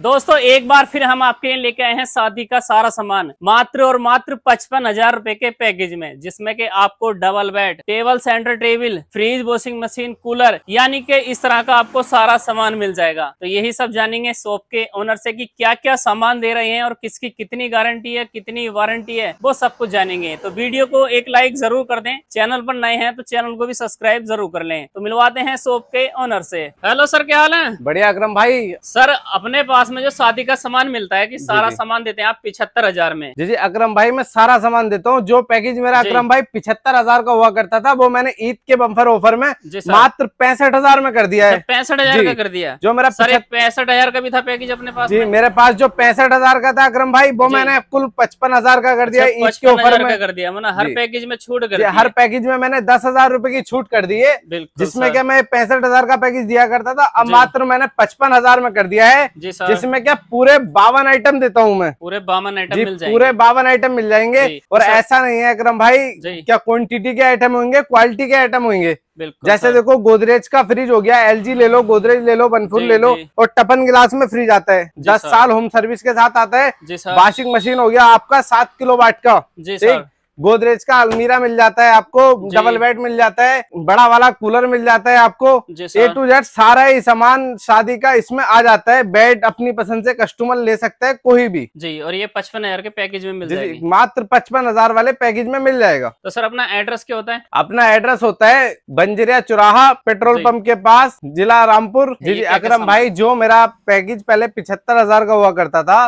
दोस्तों एक बार फिर हम आपके लिए लेके आए हैं शादी का सारा सामान मात्र और मात्र पचपन हजार रूपए के पैकेज में जिसमें कि आपको double bed table center table fridge washing machine cooler यानी कि इस तरह का आपको सारा सामान मिल जाएगा तो यही सब जानेंगे शॉप के ओनर से कि क्या क्या सामान दे रहे हैं और किसकी कितनी गारंटी है कितनी वारंटी है वो सब कुछ जानेंगे तो वीडियो को एक लाइक जरूर कर दे चैनल पर नए हैं तो चैनल को भी सब्सक्राइब जरूर कर ले तो मिलवाते हैं शॉप के ओनर से हेलो सर क्या हाल है बढ़िया अक्रम भाई सर अपने पास पास में जो शादी का सामान मिलता है कि सारा सामान देते हैं आप पिछहत्तर हजार में जी जी अक्रम भाई मैं सारा सामान देता हूँ जो पैकेज मेरा अक्रम भाई पिछहत्तर हजार का हुआ करता था वो मैंने ईद के बम्फर ऑफर में मात्र पैंसठ हजार में कर दिया है अच्छा, पैंसठ हजार का कर दिया जो मेरा पैंसठ हजार का भी था पैकेज अपने पास जी मेरे पास जो पैंसठ हजार का था अक्रम भाई वो मैंने कुल पचपन हजार का कर दिया अच्छा, ईद के ऑफर में कर दिया मैंने हर पैकेज में छूट कर हर पैकेज में मैंने दस हजार रूपए की छूट कर दी है जिसमें क्या मैं पैंसठ हजार का पैकेज दिया करता था अब मात्र मैंने पचपन हजार में कर दिया है हाँ। इसमें क्या पूरे बावन आइटम देता हूँ मैं पूरे बावन आइटम मिल जाएंगे पूरे बावन आइटम मिल जाएंगे और ऐसा नहीं है अक्रम भाई क्या क्वान्टिटी के आइटम होंगे क्वालिटी के आइटम होंगे जैसे देखो गोदरेज का फ्रिज हो गया एलजी ले लो गोदरेज ले लो बनफुल ले लो और टपन गिलास में फ्रिज आता है दस साल होम सर्विस के साथ आता है वाशिंग मशीन हो गया आपका सात किलो वाट का ठीक गोदरेज का अलमीरा मिल जाता है आपको डबल बेड मिल जाता है बड़ा वाला कूलर मिल जाता है आपको ए टू जेड सारा ही सामान शादी का इसमें आ जाता है बेड अपनी पसंद से कस्टमर ले सकता है कोई भी जी और ये पचपन हजार के पैकेज में मिल जाएगी मात्र पचपन हजार वाले पैकेज में मिल जाएगा तो सर अपना एड्रेस क्या होता है अपना एड्रेस होता है बंजरिया चुराहा पेट्रोल पंप के पास जिला रामपुर जी अक्रम भाई जो मेरा पैकेज पहले पिछहत्तर हजार का हुआ करता था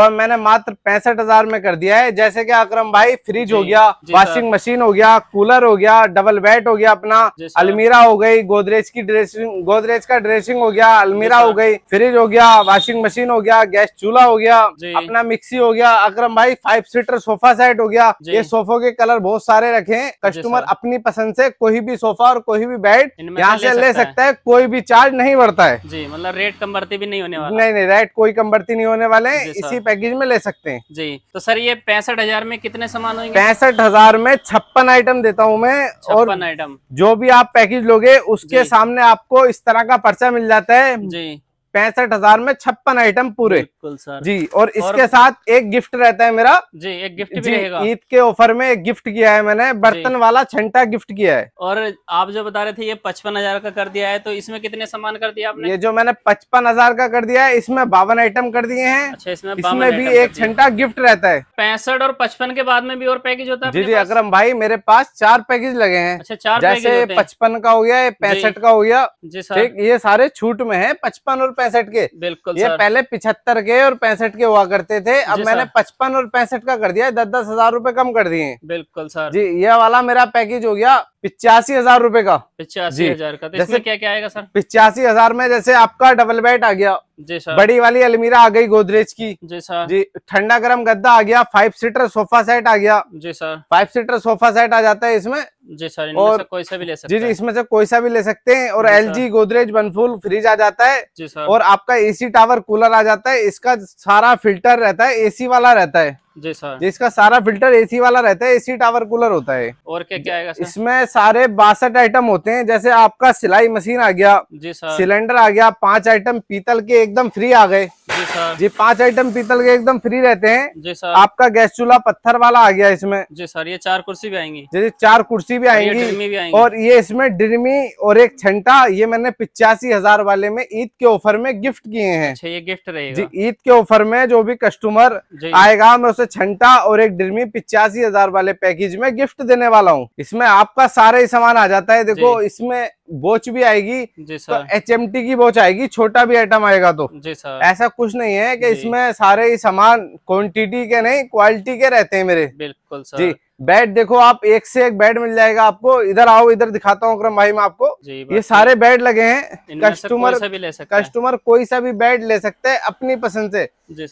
वो मैंने मात्र पैंसठ हजार में कर दिया है जैसे की अक्रम भाई फ्रीज होगी गया वॉशिंग मशीन हो गया कूलर हो गया डबल बेड हो गया अपना अलमीरा हो गई गोदरेज की ड्रेसिंग गोदरेज का ड्रेसिंग हो गया अलमीरा हो गई फ्रिज हो गया वॉशिंग मशीन हो गया गैस चूल्हा हो गया अपना मिक्सी हो गया अक्रम भाई फाइव सीटर सोफा सेट हो गया ये सोफो के कलर बहुत सारे रखे हैं कस्टमर अपनी पसंद से कोई भी सोफा और कोई भी बेड यहाँ से ले सकता है कोई भी चार्ज नहीं बढ़ता है जी मतलब रेट कम बढ़ती भी नहीं होने वाला नहीं नहीं रेट कोई कम बढ़ती नहीं होने वाले इसी पैकेज में ले सकते हैं जी तो सर ये पैंसठ हजार में कितने सामान होंगे पैंसठ हजार में छप्पन आइटम देता हूँ मैं और आइटम जो भी आप पैकेज लोगे उसके सामने आपको इस तरह का पर्चा मिल जाता है जी पैंसठ हजार में छप्पन आइटम पूरे सर जी और इसके और... साथ एक गिफ्ट रहता है मेरा जी एक गिफ्ट रहेगा ईद के ऑफर में एक गिफ्ट किया है मैंने बर्तन वाला छंटा गिफ्ट किया है और आप जो बता रहे थे ये पचपन हजार का कर दिया है तो इसमें कितने सामान कर दिया आपने ये जो मैंने पचपन हजार का कर दिया है इसमें बावन आइटम कर दिए है अच्छा, इसमें भी एक छंटा गिफ्ट रहता है पैंसठ और पचपन के बाद में भी और पैकेज होता है जी जी अक्रम भाई मेरे पास चार पैकेज लगे हैं अच्छा, चार जैसे पचपन का हो गया पैंसठ का हो गया ये सारे छूट में है पचपन और पैंसठ के बिल्कुल ये पहले पिछहत्तर के और पैंसठ के हुआ करते थे अब मैंने पचपन और पैंसठ का कर दिया दस दस हजार रूपए कम कर दिए बिल्कुल सर जी ये वाला मेरा पैकेज हो गया पिचासी हजार रूपए का पिचासी हजार का तो जैसे क्या क्या आएगा सर पिचासी हजार में जैसे आपका डबल बेड आ गया जी सर बड़ी वाली अलमीरा आ गई गोदरेज की जी सर जी ठंडा गर्म गद्दा आ गया फाइव सीटर सोफा सेट आ गया जी sir five seater sofa set आ जाता है इसमें जी सर और कोई सा भी ले सकते जी जी इसमें से कोई सा भी ले सकते हैं और एल जी गोदरेज बनफूल फ्रिज आ जाता है जी सर और आपका एसी टावर कूलर आ जाता है इसका सारा फिल्टर रहता है एसी वाला रहता है जी सर जिसका सारा फिल्टर एसी वाला रहता है एसी टावर कूलर होता है और क्या क्या आएगा सर? इसमें सारे बासठ आइटम होते हैं जैसे आपका सिलाई मशीन आ गया जी सर सिलेंडर आ गया पांच आइटम पीतल के एकदम फ्री आ गए जी सर जी पांच आइटम पीतल के एकदम फ्री रहते हैं जी सर आपका गैस चूल्हा पत्थर वाला आ गया इसमें जी सर ये चार कुर्सी भी आएंगी जैसे चार कुर्सी भी आएंगी और ये इसमें डिरमी और एक छंटा ये मैंने पिचासी हजार वाले में ईद के ऑफर में गिफ्ट किए हैं अच्छा, ये गिफ्ट रहे जी ईद के ऑफर में जो भी कस्टमर आएगा मैं उसे से छंटा और एक डिरमी पिचासी हजार वाले पैकेज में गिफ्ट देने वाला हूँ इसमें आपका सारा ही सामान आ जाता है देखो इसमें वॉच भी आएगी एच एम टी की वॉच आएगी छोटा भी आइटम आएगा तो जी सर ऐसा कुछ नहीं है कि इसमें सारे ही सामान क्वांटिटी के नहीं क्वालिटी के रहते हैं मेरे बिल्कुल सर जी बेड देखो आप एक से एक बेड मिल जाएगा आपको इधर आओ इधर दिखाता हूँ अक्रम भाई मैं आपको ये सारे बेड लगे हैं कस्टमर भी ले कस्टमर कोई सा भी बेड ले सकते हैं अपनी पसंद से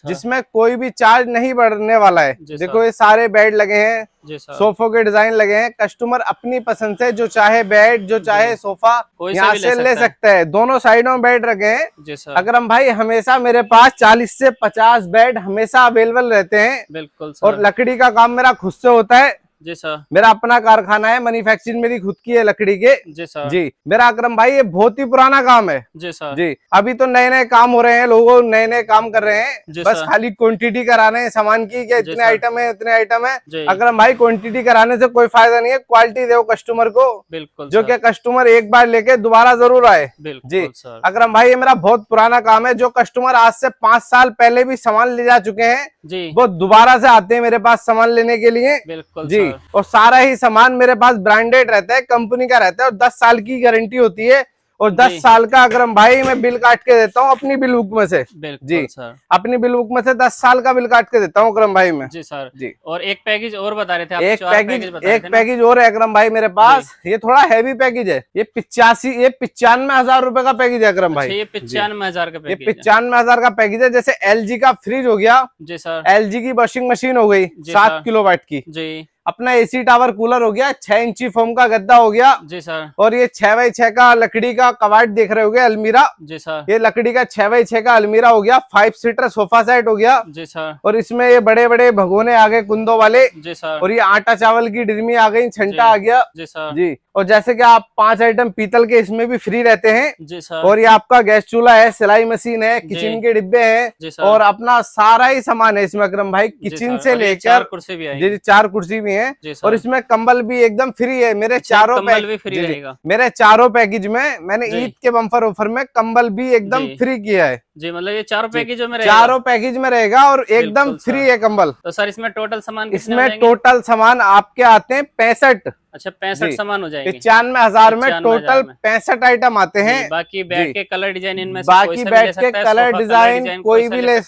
जिसमें कोई भी चार्ज नहीं बढ़ने वाला है देखो ये सारे बेड लगे हैं सोफो के डिजाइन लगे हैं कस्टमर अपनी पसंद से जो चाहे बेड जो चाहे सोफा यहाँ से ले सकते हैं दोनों साइडों में बेड रखे हैं हम भाई हमेशा मेरे पास 40 से 50 बेड हमेशा अवेलेबल रहते हैं बिल्कुल और लकड़ी का काम मेरा खुद से होता है जी सर मेरा अपना कारखाना है मैन्युफैक्चरिंग मेरी खुद की है लकड़ी के जी सर जी मेरा अक्रम भाई ये बहुत ही पुराना काम है जी सर जी अभी तो नए नए काम हो रहे हैं लोगो नए नए काम कर रहे हैं बस खाली क्वांटिटी कराने हैं सामान की क्या इतने आइटम है इतने आइटम है अक्रम भाई क्वांटिटी कराने से कोई फायदा नहीं है क्वालिटी दे कस्टमर को बिल्कुल जो क्या कस्टमर एक बार लेके दोबारा जरूर आए जी अक्रम भाई ये मेरा बहुत पुराना काम है जो कस्टमर आज से पांच साल पहले भी सामान ले जा चुके हैं जी वो दोबारा से आते हैं मेरे पास सामान लेने के लिए बिल्कुल जी और सारा ही सामान मेरे पास ब्रांडेड रहता है कंपनी का रहता है और दस साल की गारंटी होती है और 10 साल का हम भाई मैं बिल काट के देता हूँ अपनी बिल बुक में से जी सर अपनी बिल बुक में से 10 साल का बिल काट के देता हूँ अक्रम भाई में जी सर जी और एक पैकेज और बता रहे थे आप एक पैकेज, एक पैकेज और है भाई मेरे पास ये थोड़ा हैवी पैकेज है ये पिचासी ये पिचानवे हजार रूपए का पैकेज है अक्रम अच्छा, भाई ये पिचानवे हजार का ये पिचानवे हजार का पैकेज है जैसे एल का फ्रिज हो गया जी सर एल की वॉशिंग मशीन हो गई सात किलो वाइट की जी अपना एसी टावर कूलर हो गया छह इंची फोम का गद्दा हो गया जी सर और ये छह बाई छह का लकड़ी का कवाट देख रहे हो गए अलमीरा जी सर ये लकड़ी का छह बाई छह का अलमीरा हो गया फाइव सीटर सोफा सेट हो गया जी सर और इसमें ये बड़े बड़े भगोने आ गए कुंदो वाले जी सर और ये आटा चावल की डिजमी आ गई छंटा आ गया जी सर जी और जैसे की आप पांच आइटम पीतल के इसमें भी फ्री रहते हैं जी सर और ये आपका गैस चूल्हा है सिलाई मशीन है किचन के डिब्बे है और अपना सारा ही सामान है इसमें अक्रम भाई किचन से लेकर कुर्सी भी चार कुर्सी भी है है और इसमें कंबल भी एकदम फ्री है मेरे चारों पैकेज मेरे चारों पैकेज में मैंने ईद के बम्फर ऑफर में कंबल भी एकदम फ्री किया है जी मतलब ये चारों पैकेज में चारों पैकेज में रहेगा और एकदम फ्री है कम्बल तो सर इसमें टोटल सामान इसमें टोटल सामान आपके आते हैं पैंसठ अच्छा पैंसठ सामान हो जाएंगे पचानवे हजार में टोटल पैंसठ आइटम आते हैं बाकी बैग के कलर डिजाइन इनमें बाकी बैग के कलर डिजाइन कोई भी ले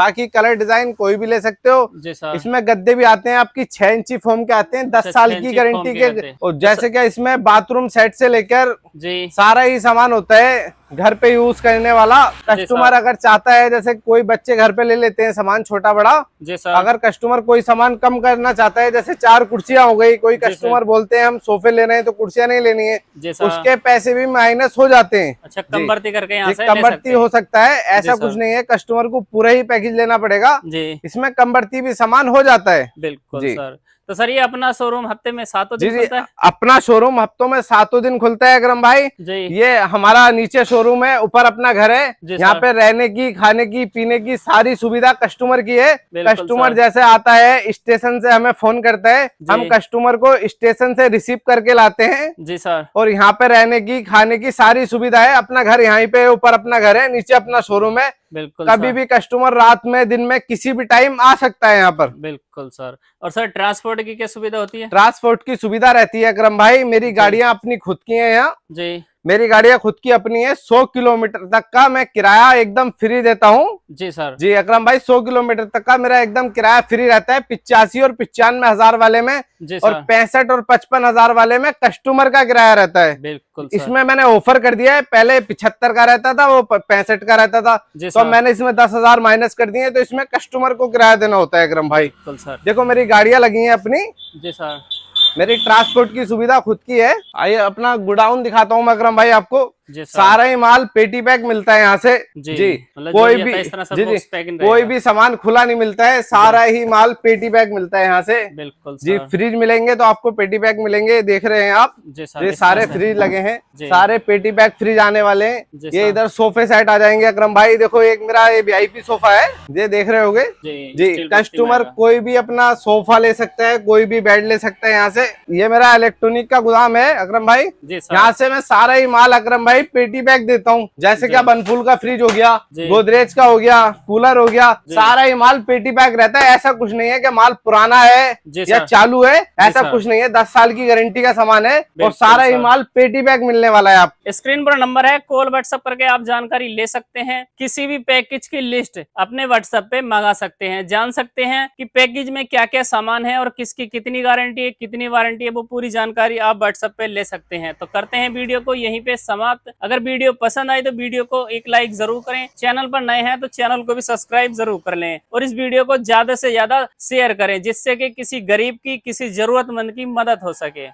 बाकी कलर डिजाइन कोई भी ले सकते हो इसमें गद्दे भी आते हैं आपकी छह इंची फोम के आते हैं अच्छा, दस साल की गारंटी के और जैसे तो क्या इसमें बाथरूम सेट से लेकर सारा ही सामान होता है घर पे यूज करने वाला कस्टमर अगर चाहता है जैसे कोई बच्चे घर पे ले लेते हैं सामान छोटा बड़ा जी सर अगर कस्टमर कोई सामान कम करना चाहता है जैसे चार कुर्सियां हो गई कोई कस्टमर बोलते हैं हम सोफे ले रहे हैं तो कुर्सियां नहीं लेनी है उसके पैसे भी माइनस हो जाते हैं अच्छा कम बढ़ती करके यहाँ से हो सकता है ऐसा कुछ नहीं है कस्टमर को पूरा ही पैकेज लेना पड़ेगा इसमें कम भी सामान हो जाता है बिल्कुल सर तो सर ये अपना शोरूम हफ्ते में सातों दिन जी, खुलता है अपना शोरूम हफ्तों में सातों दिन खुलता है अगरम भाई जी ये हमारा नीचे शोरूम है ऊपर अपना घर है यहाँ पे रहने की खाने की पीने की सारी सुविधा कस्टमर की है कस्टमर जैसे आता है स्टेशन से हमें फोन करता है हम कस्टमर को स्टेशन से रिसीव करके लाते हैं जी सर और यहाँ पे रहने की खाने की सारी सुविधा है अपना घर यहाँ पे ऊपर अपना घर है नीचे अपना शोरूम है बिल्कुल कभी भी कस्टमर रात में दिन में किसी भी टाइम आ सकता है यहाँ पर बिल्कुल सर और सर ट्रांसपोर्ट की क्या सुविधा होती है ट्रांसपोर्ट की सुविधा रहती है अक्रम भाई मेरी गाड़ियाँ अपनी खुद की है यहाँ जी मेरी गाड़ियां खुद की अपनी है सौ किलोमीटर तक का मैं किराया एकदम फ्री देता हूँ जी सर जी अकरम भाई सौ किलोमीटर तक का मेरा एकदम किराया फ्री रहता है पिचासी और पिचानवे हजार वाले में और पैंसठ और पचपन हजार वाले में कस्टमर का किराया रहता है बिल्कुल इसमें मैंने ऑफर कर दिया है पहले पिछहत्तर का रहता था वो पैंसठ का रहता था तो मैंने इसमें दस हजार माइनस कर दिए तो इसमें कस्टमर को किराया देना होता है अक्रम भाई देखो मेरी गाड़ियाँ लगी है अपनी जी सर मेरी ट्रांसपोर्ट की सुविधा खुद की है आइए अपना गुडाउन दिखाता हूँ मैं अक्रम भाई आपको सारा ही माल पेटी पैक मिलता है यहाँ से जी, जी मतलब कोई भी जी जी कोई भी सामान खुला नहीं मिलता है सारा ही माल पेटी पैक मिलता है यहाँ से बिल्कुल जी फ्रिज मिलेंगे तो आपको पेटी पैक मिलेंगे देख रहे हैं आप ये सारे फ्रिज लगे हैं सारे पेटी पैक फ्रिज आने वाले हैं ये इधर सोफे सेट आ जाएंगे अक्रम भाई देखो एक मेरा ये वी सोफा है ये देख रहे हो जी कस्टमर कोई भी अपना सोफा ले सकता है कोई भी बेड ले सकता है यहाँ से ये मेरा इलेक्ट्रॉनिक का गोदाम है अक्रम भाई यहाँ से मैं सारा ही माल अक्रम भाई भाई पेटी पैक देता हूँ जैसे क्या बनफूल का फ्रिज हो गया गोदरेज का हो गया कूलर हो गया सारा ही माल पेटी पैक रहता है ऐसा कुछ नहीं है की माल पुराना है या चालू है ऐसा कुछ नहीं है दस साल की गारंटी का सामान है और सारा ही माल पेटी पैक मिलने वाला है आप स्क्रीन पर नंबर है कॉल व्हाट्सएप करके आप जानकारी ले सकते हैं किसी भी पैकेज की लिस्ट अपने व्हाट्सएप पे मंगा सकते हैं जान सकते हैं की पैकेज में क्या क्या सामान है और किसकी कितनी गारंटी है कितनी वारंटी है वो पूरी जानकारी आप व्हाट्सएप पे ले सकते हैं तो करते हैं वीडियो को यहीं पे समाप्त अगर वीडियो पसंद आए तो वीडियो को एक लाइक जरूर करें चैनल पर नए हैं तो चैनल को भी सब्सक्राइब जरूर कर लें और इस वीडियो को ज्यादा से ज्यादा शेयर करें जिससे कि किसी गरीब की किसी जरूरतमंद की मदद हो सके